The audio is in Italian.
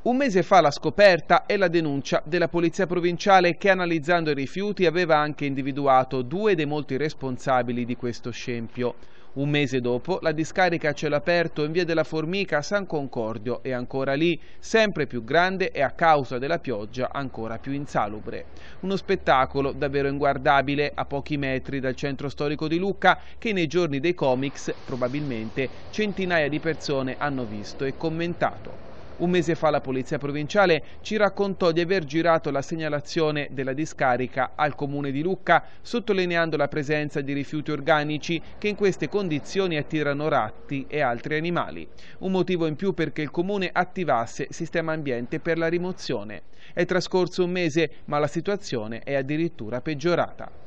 Un mese fa la scoperta e la denuncia della Polizia Provinciale che analizzando i rifiuti aveva anche individuato due dei molti responsabili di questo scempio. Un mese dopo la discarica a cielo aperto in via della Formica a San Concordio è ancora lì, sempre più grande e a causa della pioggia ancora più insalubre. Uno spettacolo davvero inguardabile a pochi metri dal centro storico di Lucca che nei giorni dei comics probabilmente centinaia di persone hanno visto e commentato. Un mese fa la Polizia Provinciale ci raccontò di aver girato la segnalazione della discarica al Comune di Lucca, sottolineando la presenza di rifiuti organici che in queste condizioni attirano ratti e altri animali. Un motivo in più perché il Comune attivasse Sistema Ambiente per la rimozione. È trascorso un mese, ma la situazione è addirittura peggiorata.